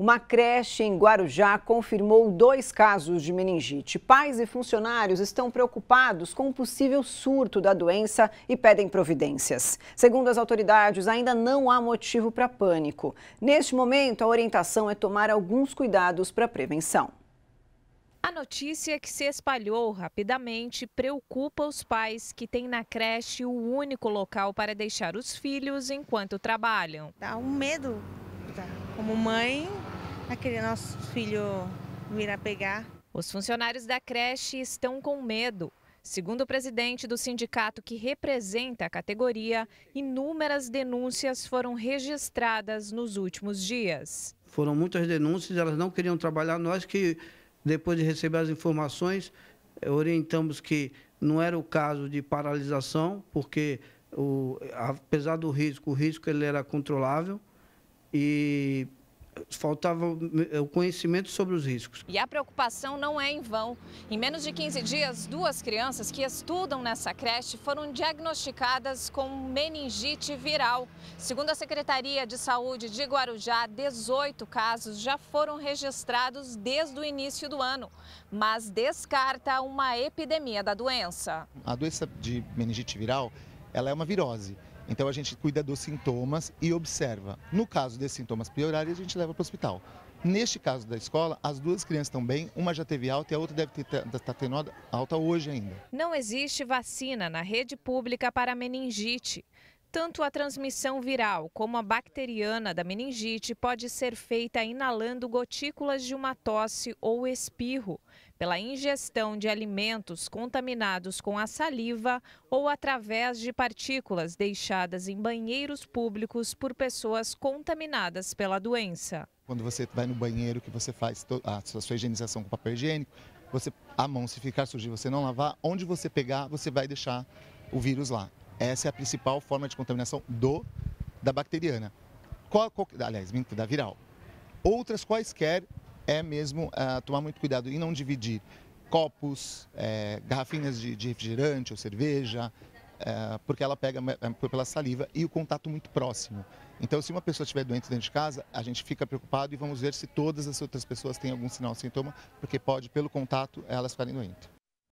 Uma creche em Guarujá confirmou dois casos de meningite. Pais e funcionários estão preocupados com o possível surto da doença e pedem providências. Segundo as autoridades, ainda não há motivo para pânico. Neste momento, a orientação é tomar alguns cuidados para prevenção. A notícia que se espalhou rapidamente preocupa os pais que têm na creche o único local para deixar os filhos enquanto trabalham. Dá um medo, tá? como mãe, aquele nosso filho vir a pegar. Os funcionários da creche estão com medo. Segundo o presidente do sindicato que representa a categoria, inúmeras denúncias foram registradas nos últimos dias. Foram muitas denúncias, elas não queriam trabalhar. Nós que, depois de receber as informações, eh, orientamos que não era o caso de paralisação, porque o, apesar do risco, o risco ele era controlável e faltava o conhecimento sobre os riscos. E a preocupação não é em vão. Em menos de 15 dias, duas crianças que estudam nessa creche foram diagnosticadas com meningite viral. Segundo a Secretaria de Saúde de Guarujá, 18 casos já foram registrados desde o início do ano, mas descarta uma epidemia da doença. A doença de meningite viral, ela é uma virose. Então a gente cuida dos sintomas e observa. No caso desses sintomas piorarem, a gente leva para o hospital. Neste caso da escola, as duas crianças estão bem, uma já teve alta e a outra deve estar tá, tá tendo alta hoje ainda. Não existe vacina na rede pública para meningite. Tanto a transmissão viral como a bacteriana da meningite pode ser feita inalando gotículas de uma tosse ou espirro, pela ingestão de alimentos contaminados com a saliva ou através de partículas deixadas em banheiros públicos por pessoas contaminadas pela doença. Quando você vai no banheiro, que você faz a sua higienização com papel higiênico, você, a mão se ficar suja, você não lavar, onde você pegar, você vai deixar o vírus lá. Essa é a principal forma de contaminação do da bacteriana. Qual, qual, aliás, da viral. Outras quaisquer é mesmo uh, tomar muito cuidado e não dividir copos, é, garrafinhas de, de, refrigerante ou cerveja, é, porque ela pega eh, pela saliva e o contato muito próximo. Então, se uma pessoa estiver doente dentro de casa, a gente fica preocupado e vamos ver se todas as outras pessoas têm algum sinal ou sintoma, porque pode, pelo contato, elas ficarem doentes.